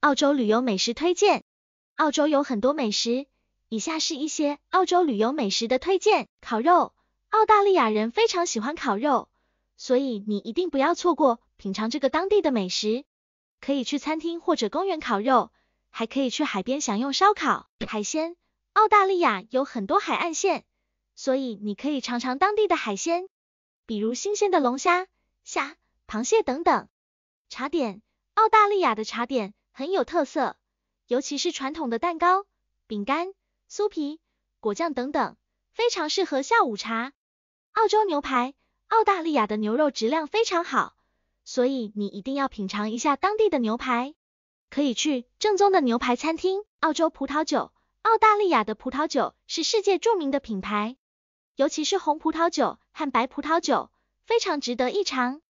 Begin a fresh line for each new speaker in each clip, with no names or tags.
澳洲旅游美食推荐，澳洲有很多美食，以下是一些澳洲旅游美食的推荐。烤肉，澳大利亚人非常喜欢烤肉，所以你一定不要错过品尝这个当地的美食。可以去餐厅或者公园烤肉，还可以去海边享用烧烤海鲜。澳大利亚有很多海岸线，所以你可以尝尝当地的海鲜，比如新鲜的龙虾、虾、螃蟹等等。茶点，澳大利亚的茶点。很有特色，尤其是传统的蛋糕、饼干、酥皮、果酱等等，非常适合下午茶。澳洲牛排，澳大利亚的牛肉质量非常好，所以你一定要品尝一下当地的牛排，可以去正宗的牛排餐厅。澳洲葡萄酒，澳大利亚的葡萄酒是世界著名的品牌，尤其是红葡萄酒和白葡萄酒，非常值得一尝。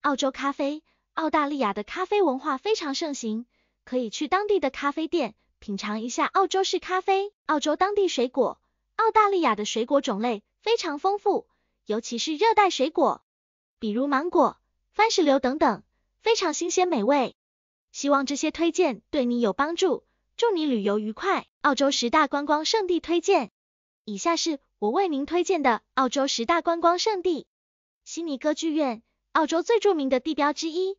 澳洲咖啡，澳大利亚的咖啡文化非常盛行。可以去当地的咖啡店品尝一下澳洲式咖啡。澳洲当地水果，澳大利亚的水果种类非常丰富，尤其是热带水果，比如芒果、番石榴等等，非常新鲜美味。希望这些推荐对你有帮助，祝你旅游愉快。澳洲十大观光圣地推荐，以下是我为您推荐的澳洲十大观光圣地：悉尼歌剧院，澳洲最著名的地标之一，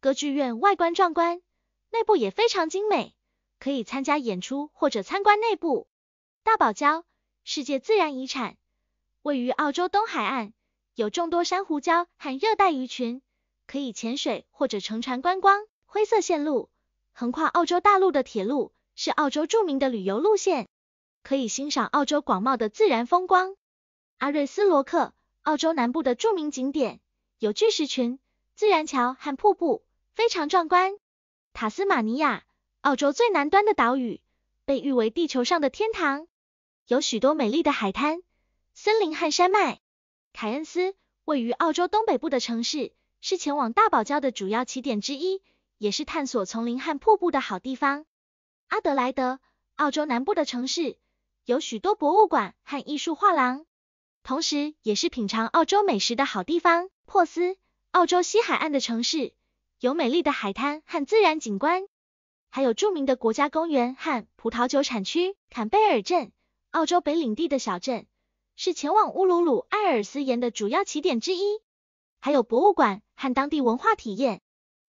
歌剧院外观壮观。内部也非常精美，可以参加演出或者参观内部。大堡礁，世界自然遗产，位于澳洲东海岸，有众多珊瑚礁和热带鱼群，可以潜水或者乘船观光。灰色线路，横跨澳洲大陆的铁路，是澳洲著名的旅游路线，可以欣赏澳洲广袤的自然风光。阿瑞斯罗克，澳洲南部的著名景点，有巨石群、自然桥和瀑布，非常壮观。塔斯马尼亚，澳洲最南端的岛屿，被誉为地球上的天堂，有许多美丽的海滩、森林和山脉。凯恩斯位于澳洲东北部的城市，是前往大堡礁的主要起点之一，也是探索丛林和瀑布的好地方。阿德莱德，澳洲南部的城市，有许多博物馆和艺术画廊，同时也是品尝澳洲美食的好地方。珀斯，澳洲西海岸的城市。有美丽的海滩和自然景观，还有著名的国家公园和葡萄酒产区。坎贝尔镇，澳洲北领地的小镇，是前往乌鲁鲁艾尔斯岩的主要起点之一。还有博物馆和当地文化体验。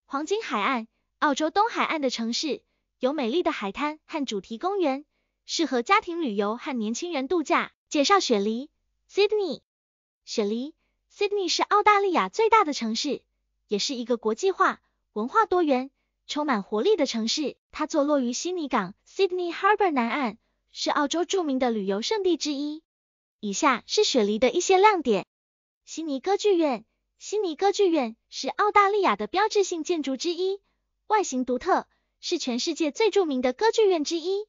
黄金海岸，澳洲东海岸的城市，有美丽的海滩和主题公园，适合家庭旅游和年轻人度假。介绍雪梨，Sydney。雪梨，Sydney 是澳大利亚最大的城市。也是一个国际化、文化多元、充满活力的城市。它坐落于悉尼港 （Sydney Harbour） 南岸，是澳洲著名的旅游胜地之一。以下是雪梨的一些亮点：悉尼歌剧院，悉尼歌剧院是澳大利亚的标志性建筑之一，外形独特，是全世界最著名的歌剧院之一；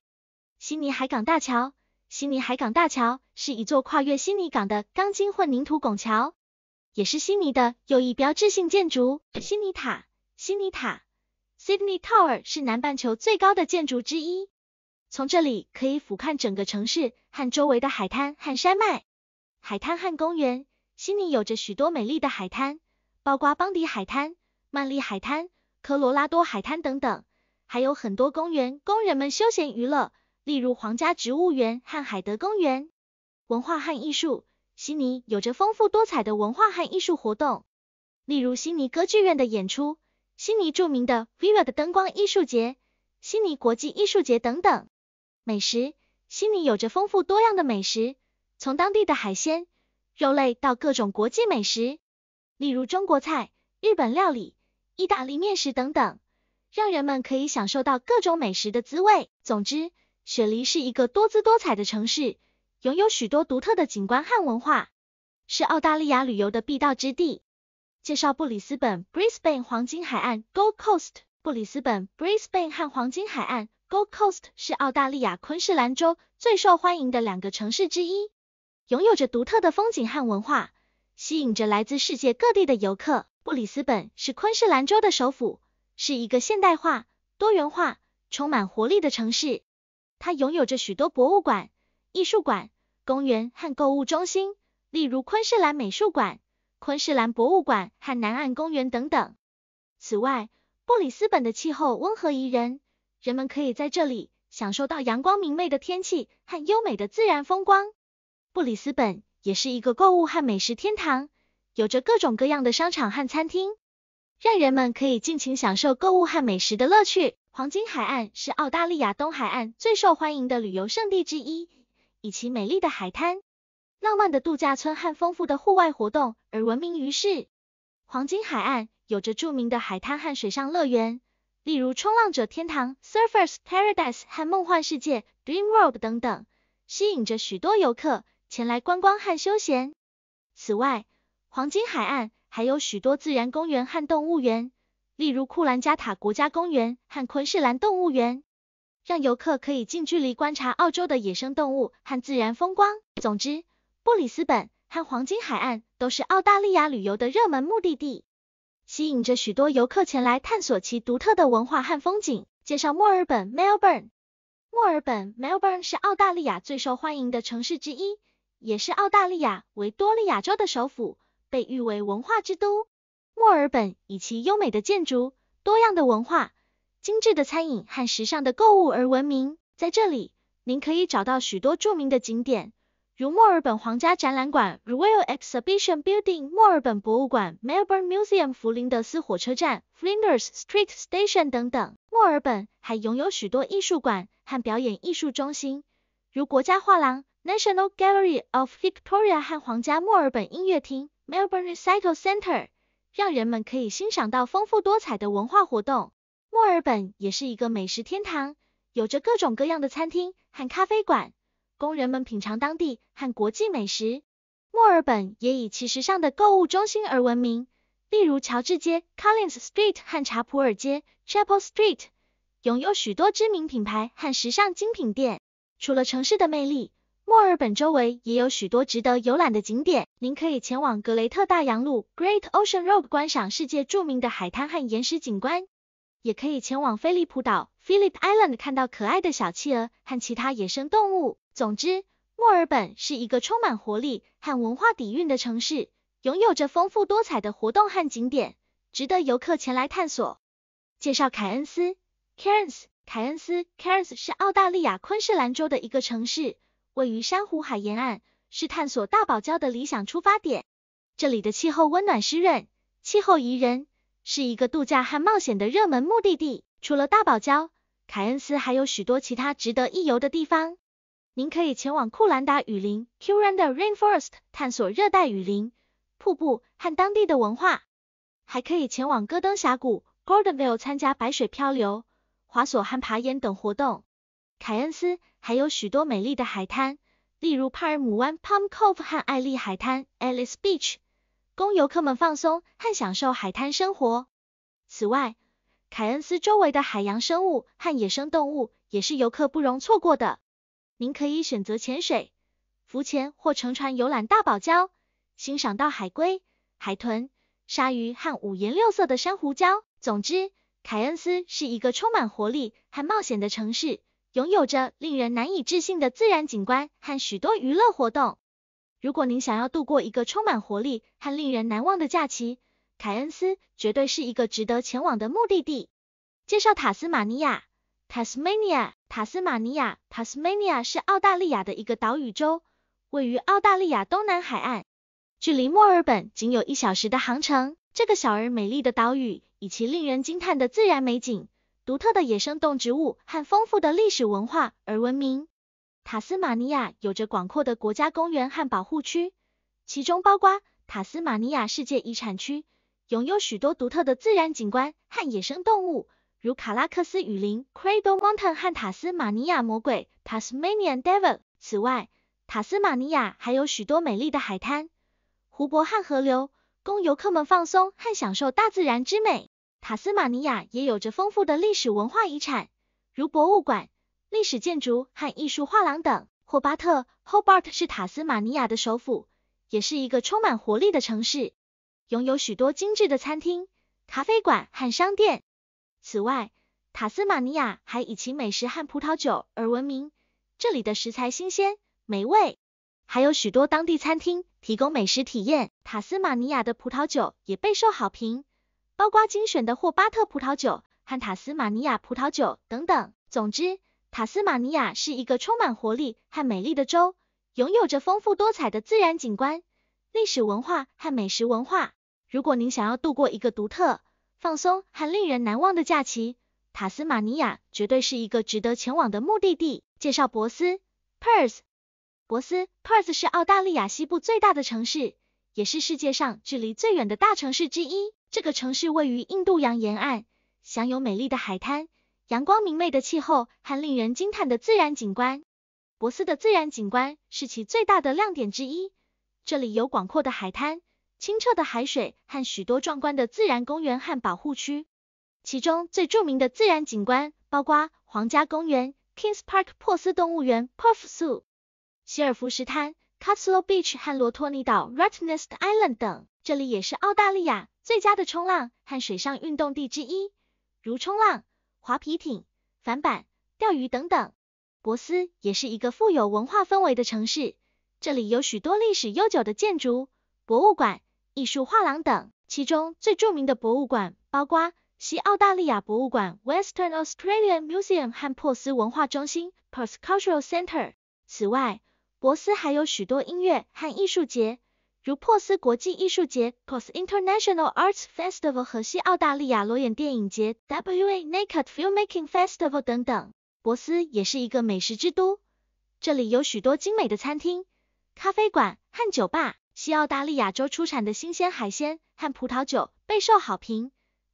悉尼海港大桥，悉尼海港大桥是一座跨越悉尼港的钢筋混凝土拱桥。也是悉尼的又一标志性建筑，悉尼塔。悉尼塔 （Sydney Tower） 是南半球最高的建筑之一，从这里可以俯瞰整个城市和周围的海滩和山脉、海滩和公园。悉尼有着许多美丽的海滩，包括邦迪海滩、曼利海滩、科罗拉多海滩等等，还有很多公园供人们休闲娱乐，例如皇家植物园和海德公园。文化和艺术悉尼有着丰富多彩的文化和艺术活动，例如悉尼歌剧院的演出、悉尼著名的 Viva 的灯光艺术节、悉尼国际艺术节等等。美食，悉尼有着丰富多样的美食，从当地的海鲜、肉类到各种国际美食，例如中国菜、日本料理、意大利面食等等，让人们可以享受到各种美食的滋味。总之，雪梨是一个多姿多彩的城市。拥有许多独特的景观和文化，是澳大利亚旅游的必到之地。介绍布里斯本 （Brisbane） 黄金海岸 （Gold Coast）。布里斯本 （Brisbane） 和黄金海岸 （Gold Coast） 是澳大利亚昆士兰州最受欢迎的两个城市之一，拥有着独特的风景和文化，吸引着来自世界各地的游客。布里斯本是昆士兰州的首府，是一个现代化、多元化、充满活力的城市。它拥有着许多博物馆。艺术馆、公园和购物中心，例如昆士兰美术馆、昆士兰博物馆和南岸公园等等。此外，布里斯本的气候温和宜人，人们可以在这里享受到阳光明媚的天气和优美的自然风光。布里斯本也是一个购物和美食天堂，有着各种各样的商场和餐厅，让人们可以尽情享受购物和美食的乐趣。黄金海岸是澳大利亚东海岸最受欢迎的旅游胜地之一。以其美丽的海滩、浪漫的度假村和丰富的户外活动而闻名于世。黄金海岸有着著名的海滩和水上乐园，例如冲浪者天堂 （Surfers Paradise） 和梦幻世界 （Dreamworld） 等等，吸引着许多游客前来观光和休闲。此外，黄金海岸还有许多自然公园和动物园，例如库兰加塔国家公园和昆士兰动物园。让游客可以近距离观察澳洲的野生动物和自然风光。总之，布里斯本和黄金海岸都是澳大利亚旅游的热门目的地，吸引着许多游客前来探索其独特的文化和风景。介绍墨尔本 （Melbourne）。墨尔本 （Melbourne） 是澳大利亚最受欢迎的城市之一，也是澳大利亚维多利亚州的首府，被誉为文化之都。墨尔本以其优美的建筑、多样的文化。精致的餐饮和时尚的购物而闻名，在这里您可以找到许多著名的景点，如墨尔本皇家展览馆 Royal Exhibition Building、墨尔本博物馆 Melbourne Museum、弗林德斯火车站 Flinders Street Station 等等。墨尔本还拥有许多艺术馆和表演艺术中心，如国家画廊 National Gallery of Victoria 和皇家墨尔本音乐厅 Melbourne Recital Centre，让人们可以欣赏到丰富多彩的文化活动。墨尔本也是一个美食天堂，有着各种各样的餐厅和咖啡馆，供人们品尝当地和国际美食。墨尔本也以其时尚的购物中心而闻名，例如乔治街 （Collins Street） 和查普尔街 （Chapel Street），拥有许多知名品牌和时尚精品店。除了城市的魅力，墨尔本周围也有许多值得游览的景点。您可以前往格雷特大洋路 （Great Ocean Road） 观赏世界著名的海滩和岩石景观。也可以前往菲利普岛 （Philip Island） 看到可爱的小企鹅和其他野生动物。总之，墨尔本是一个充满活力和文化底蕴的城市，拥有着丰富多彩的活动和景点，值得游客前来探索。介绍凯恩斯 （Cairns）。凯恩斯 （Cairns） 是澳大利亚昆士兰州的一个城市，位于珊瑚海沿岸，是探索大堡礁的理想出发点。这里的气候温暖湿润，气候宜人。是一个度假和冒险的热门目的地。除了大堡礁，凯恩斯还有许多其他值得一游的地方。您可以前往库兰达雨林 （Curandar Rainforest） 探索热带雨林、瀑布和当地的文化，还可以前往戈登峡谷 （Gordonville） 参加白水漂流、滑索和爬岩等活动。凯恩斯还有许多美丽的海滩，例如帕尔姆湾 （Palm Cove） 和艾丽海滩 （Alice Beach）。供游客们放松和享受海滩生活。此外，凯恩斯周围的海洋生物和野生动物也是游客不容错过的。您可以选择潜水、浮潜或乘船游览大堡礁，欣赏到海龟、海豚、鲨鱼和五颜六色的珊瑚礁。总之，凯恩斯是一个充满活力和冒险的城市，拥有着令人难以置信的自然景观和许多娱乐活动。如果您想要度过一个充满活力和令人难忘的假期，凯恩斯绝对是一个值得前往的目的地。介绍塔斯马尼亚，Tasmania，塔斯马尼亚，Tasmania 是澳大利亚的一个岛屿州，位于澳大利亚东南海岸，距离墨尔本仅有一小时的航程。这个小而美丽的岛屿以其令人惊叹的自然美景、独特的野生动植物和丰富的历史文化而闻名。塔斯马尼亚有着广阔的国家公园和保护区，其中包括塔斯马尼亚世界遗产区，拥有许多独特的自然景观和野生动物，如卡拉克斯雨林、Cradle Mountain 和塔斯马尼亚魔鬼 （Tasmanian Devil）。此外，塔斯马尼亚还有许多美丽的海滩、湖泊和河流，供游客们放松和享受大自然之美。塔斯马尼亚也有着丰富的历史文化遗产，如博物馆。历史建筑和艺术画廊等。霍巴特 （Hobart） 是塔斯马尼亚的首府，也是一个充满活力的城市，拥有许多精致的餐厅、咖啡馆和商店。此外，塔斯马尼亚还以其美食和葡萄酒而闻名，这里的食材新鲜美味，还有许多当地餐厅提供美食体验。塔斯马尼亚的葡萄酒也备受好评，包括精选的霍巴特葡萄酒和塔斯马尼亚葡萄酒等等。总之，塔斯马尼亚是一个充满活力和美丽的州，拥有着丰富多彩的自然景观、历史文化和美食文化。如果您想要度过一个独特、放松和令人难忘的假期，塔斯马尼亚绝对是一个值得前往的目的地。介绍博斯 （Perth）。斯 （Perth） 是澳大利亚西部最大的城市，也是世界上距离最远的大城市之一。这个城市位于印度洋沿岸，享有美丽的海滩。阳光明媚的气候和令人惊叹的自然景观，博斯的自然景观是其最大的亮点之一。这里有广阔的海滩、清澈的海水和许多壮观的自然公园和保护区。其中最著名的自然景观包括皇家公园 Kings Park、珀斯动物园 Perth Zoo、希尔福石滩 c a t s l o Beach 和罗托尼岛 Rottnest Island 等。这里也是澳大利亚最佳的冲浪和水上运动地之一，如冲浪。划皮艇、帆板、钓鱼等等。珀斯也是一个富有文化氛围的城市，这里有许多历史悠久的建筑、博物馆、艺术画廊等。其中最著名的博物馆包括西澳大利亚博物馆 （Western Australian Museum） 和珀斯文化中心 （Perth Cultural Centre）。此外，珀斯还有许多音乐和艺术节。如珀斯国际艺术节 p o s International Arts Festival） 和西澳大利亚裸眼电影节 （WA Naked Film Making Festival） 等等。珀斯也是一个美食之都，这里有许多精美的餐厅、咖啡馆和酒吧。西澳大利亚州出产的新鲜海鲜和葡萄酒备受好评，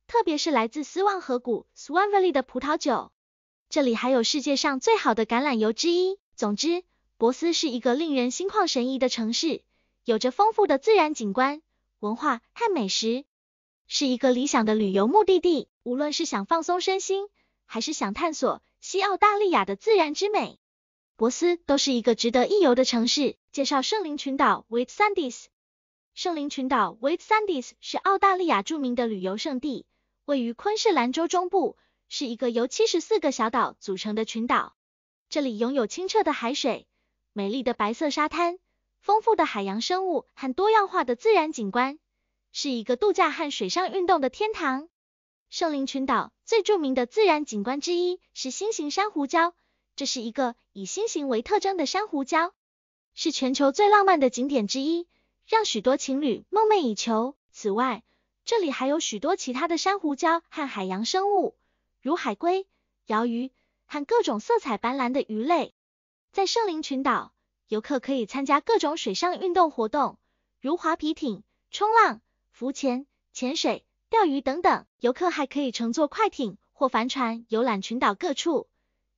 特别是来自斯旺河谷 （Swan Valley） 的葡萄酒。这里还有世界上最好的橄榄油之一。总之，珀斯是一个令人心旷神怡的城市。有着丰富的自然景观、文化和美食，是一个理想的旅游目的地。无论是想放松身心，还是想探索西澳大利亚的自然之美，博斯都是一个值得一游的城市。介绍圣灵群岛 （Whitsundays）。圣灵群岛 （Whitsundays） 是澳大利亚著名的旅游胜地，位于昆士兰州中部，是一个由七十四个小岛组成的群岛。这里拥有清澈的海水、美丽的白色沙滩。丰富的海洋生物和多样化的自然景观，是一个度假和水上运动的天堂。圣灵群岛最著名的自然景观之一是新型珊瑚礁，这是一个以新形为特征的珊瑚礁，是全球最浪漫的景点之一，让许多情侣梦寐以求。此外，这里还有许多其他的珊瑚礁和海洋生物，如海龟、鳐鱼和各种色彩斑斓的鱼类。在圣灵群岛。游客可以参加各种水上运动活动，如划皮艇、冲浪、浮潜、潜水、钓鱼等等。游客还可以乘坐快艇或帆船游览群岛各处，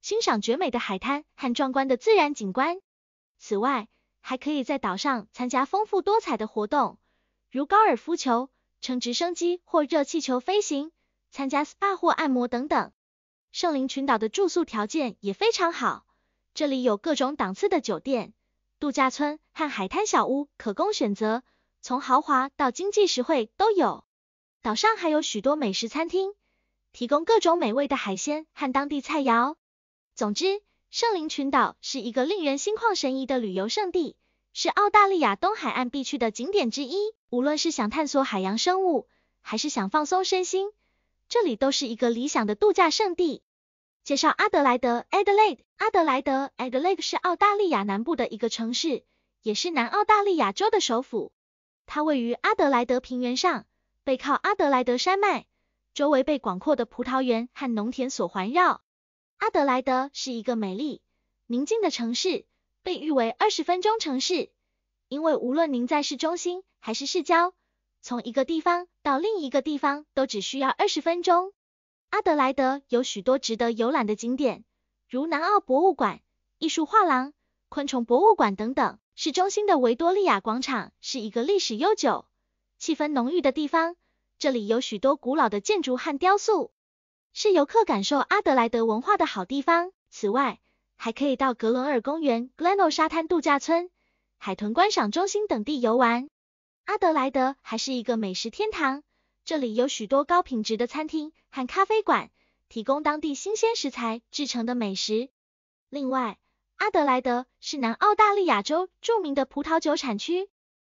欣赏绝美的海滩和壮观的自然景观。此外，还可以在岛上参加丰富多彩的活动，如高尔夫球、乘直升机或热气球飞行、参加 SPA 或按摩等等。圣灵群岛的住宿条件也非常好，这里有各种档次的酒店。度假村和海滩小屋可供选择，从豪华到经济实惠都有。岛上还有许多美食餐厅，提供各种美味的海鲜和当地菜肴。总之，圣灵群岛是一个令人心旷神怡的旅游胜地，是澳大利亚东海岸必去的景点之一。无论是想探索海洋生物，还是想放松身心，这里都是一个理想的度假胜地。介绍阿德莱德 （Adelaide）。阿德莱德 （Adelaide） 是澳大利亚南部的一个城市，也是南澳大利亚州的首府。它位于阿德莱德平原上，背靠阿德莱德山脉，周围被广阔的葡萄园和农田所环绕。阿德莱德是一个美丽、宁静的城市，被誉为“二十分钟城市”，因为无论您在市中心还是市郊，从一个地方到另一个地方都只需要二十分钟。阿德莱德有许多值得游览的景点，如南澳博物馆、艺术画廊、昆虫博物馆等等。市中心的维多利亚广场是一个历史悠久、气氛浓郁的地方，这里有许多古老的建筑和雕塑，是游客感受阿德莱德文化的好地方。此外，还可以到格伦尔公园、g l e n n 沙滩度假村、海豚观赏中心等地游玩。阿德莱德还是一个美食天堂。这里有许多高品质的餐厅和咖啡馆，提供当地新鲜食材制成的美食。另外，阿德莱德是南澳大利亚州著名的葡萄酒产区，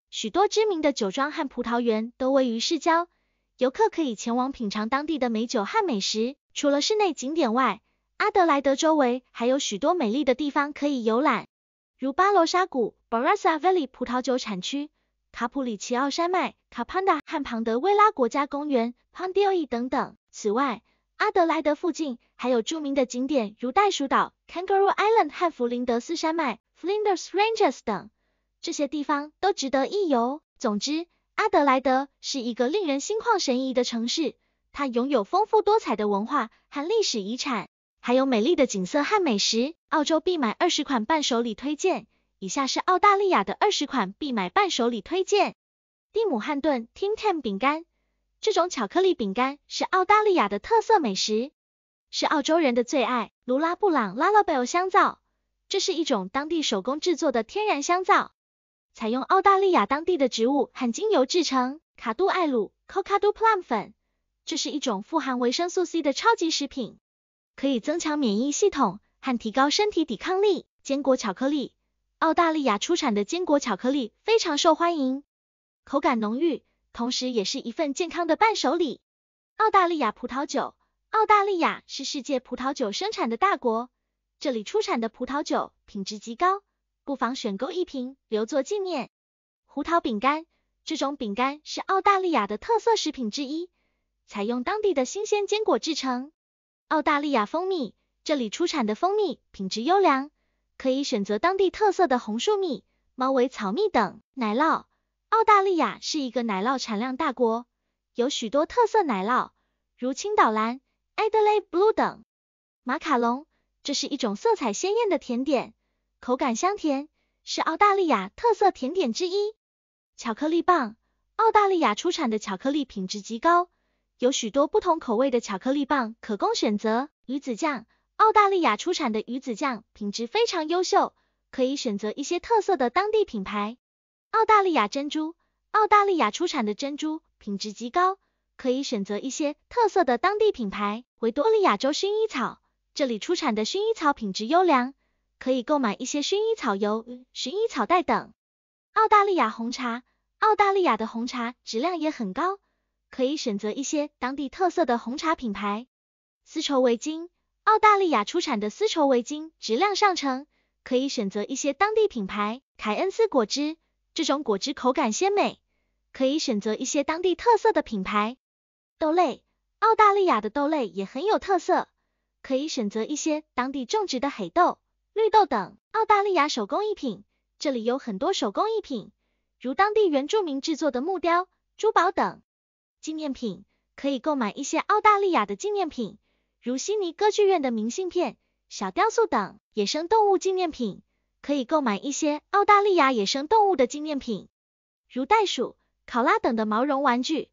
许多知名的酒庄和葡萄园都位于市郊，游客可以前往品尝当地的美酒和美食。除了室内景点外，阿德莱德周围还有许多美丽的地方可以游览，如巴罗沙谷 （Barossa Valley） 葡萄酒产区。卡普里奇奥山脉、卡潘达和庞德威拉国家公园、d 迪奥伊等等。此外，阿德莱德附近还有著名的景点，如袋鼠岛 （Kangaroo Island） 和弗林德斯山脉 （Flinders Ranges） 等。这些地方都值得一游。总之，阿德莱德是一个令人心旷神怡的城市，它拥有丰富多彩的文化和历史遗产，还有美丽的景色和美食。澳洲必买二十款伴手礼推荐。以下是澳大利亚的二十款必买伴手礼推荐：蒂姆汉顿 Tim Tam 饼干，这种巧克力饼干是澳大利亚的特色美食，是澳洲人的最爱。卢拉布朗 Lalabelle 香皂，这是一种当地手工制作的天然香皂，采用澳大利亚当地的植物和精油制成。卡杜艾鲁 k o k a d o Plum 粉，这是一种富含维生素 C 的超级食品，可以增强免疫系统和提高身体抵抗力。坚果巧克力。澳大利亚出产的坚果巧克力非常受欢迎，口感浓郁，同时也是一份健康的伴手礼。澳大利亚葡萄酒，澳大利亚是世界葡萄酒生产的大国，这里出产的葡萄酒品质极高，不妨选购一瓶留作纪念。胡桃饼干，这种饼干是澳大利亚的特色食品之一，采用当地的新鲜坚果制成。澳大利亚蜂蜜，这里出产的蜂蜜品质优良。可以选择当地特色的红树蜜、猫尾草蜜等奶酪。澳大利亚是一个奶酪产量大国，有许多特色奶酪，如青岛蓝、Adelaide Blue 等。马卡龙，这是一种色彩鲜艳的甜点，口感香甜，是澳大利亚特色甜点之一。巧克力棒，澳大利亚出产的巧克力品质极高，有许多不同口味的巧克力棒可供选择。鱼子酱。澳大利亚出产的鱼子酱品质非常优秀，可以选择一些特色的当地品牌。澳大利亚珍珠，澳大利亚出产的珍珠品质极高，可以选择一些特色的当地品牌。维多利亚州薰衣草，这里出产的薰衣草品质优良，可以购买一些薰衣草油、薰衣草袋等。澳大利亚红茶，澳大利亚的红茶质量也很高，可以选择一些当地特色的红茶品牌。丝绸围巾。澳大利亚出产的丝绸围巾质量上乘，可以选择一些当地品牌。凯恩斯果汁，这种果汁口感鲜美，可以选择一些当地特色的品牌。豆类，澳大利亚的豆类也很有特色，可以选择一些当地种植的黑豆、绿豆等。澳大利亚手工艺品，这里有很多手工艺品，如当地原住民制作的木雕、珠宝等。纪念品，可以购买一些澳大利亚的纪念品。如悉尼歌剧院的明信片、小雕塑等野生动物纪念品，可以购买一些澳大利亚野生动物的纪念品，如袋鼠、考拉等的毛绒玩具，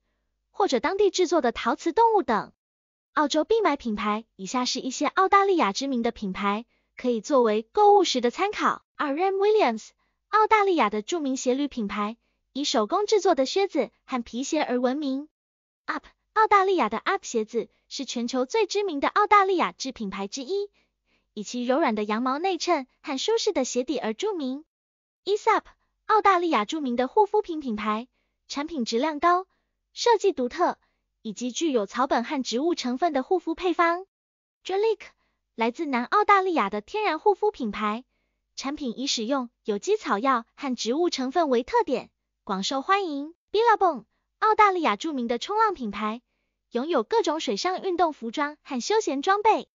或者当地制作的陶瓷动物等。澳洲必买品牌，以下是一些澳大利亚知名的品牌，可以作为购物时的参考。r m Williams，澳大利亚的著名鞋履品牌，以手工制作的靴子和皮鞋而闻名。Up。澳大利亚的 Up 鞋子是全球最知名的澳大利亚制品牌之一，以其柔软的羊毛内衬和舒适的鞋底而著名。E. Sup，澳大利亚著名的护肤品品牌，产品质量高，设计独特，以及具有草本和植物成分的护肤配方。Joic，来自南澳大利亚的天然护肤品牌，产品以使用有机草药和植物成分为特点，广受欢迎。b i l l a b o n g 澳大利亚著名的冲浪品牌，拥有各种水上运动服装和休闲装备。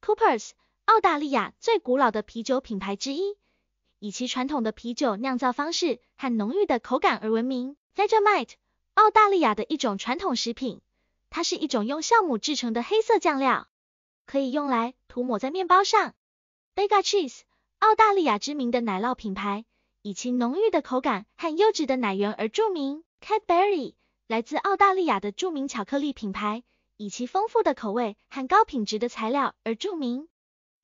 Coopers，澳大利亚最古老的啤酒品牌之一，以其传统的啤酒酿造方式和浓郁的口感而闻名。v e t a m i t e 澳大利亚的一种传统食品，它是一种用酵母制成的黑色酱料，可以用来涂抹在面包上。Bega Cheese，澳大利亚知名的奶酪品牌，以其浓郁的口感和优质的奶源而著名。Cadbury 来自澳大利亚的著名巧克力品牌，以其丰富的口味和高品质的材料而著名。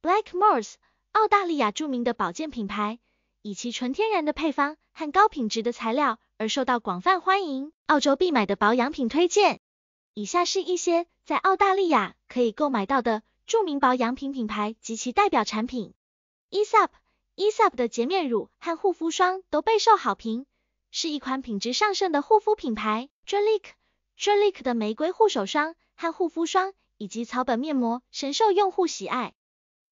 Blackmores，澳大利亚著名的保健品牌，以其纯天然的配方和高品质的材料而受到广泛欢迎。澳洲必买的保养品推荐：以下是一些在澳大利亚可以购买到的著名保养品品牌及其代表产品。e s o p e s o p 的洁面乳和护肤霜都备受好评，是一款品质上乘的护肤品牌。j l i q u e l i c 的玫瑰护手霜和护肤霜以及草本面膜深受用户喜爱。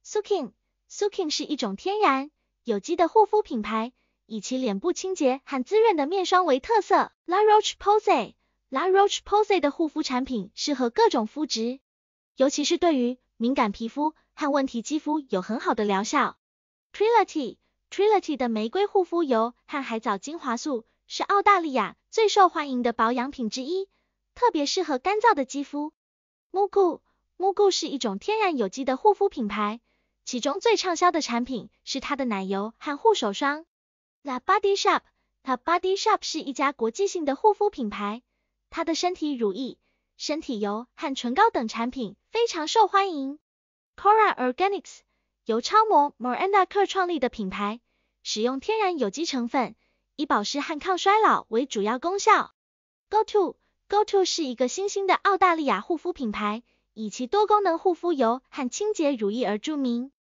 Sukin，Sukin 是一种天然有机的护肤品牌，以其脸部清洁和滋润的面霜为特色。La Roche Posay，La Roche Posay 的护肤产品适合各种肤质，尤其是对于敏感皮肤和问题肌肤有很好的疗效。Trilogy，Trilogy 的玫瑰护肤油和海藻精华素。是澳大利亚最受欢迎的保养品之一，特别适合干燥的肌肤。m u g u m u g u 是一种天然有机的护肤品牌，其中最畅销的产品是它的奶油和护手霜。La Body Shop La Body Shop 是一家国际性的护肤品牌，它的身体乳液、身体油和唇膏等产品非常受欢迎。Cora Organics 由超模 Miranda Kerr 创立的品牌，使用天然有机成分。以保湿和抗衰老为主要功效。GoTo GoTo 是一个新兴的澳大利亚护肤品牌，以其多功能护肤油和清洁乳液而著名。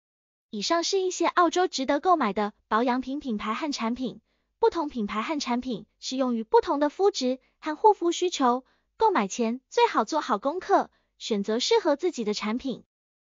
以上是一些澳洲值得购买的保养品品牌和产品，不同品牌和产品适用于不同的肤质和护肤需求，购买前最好做好功课，选择适合自己的产品。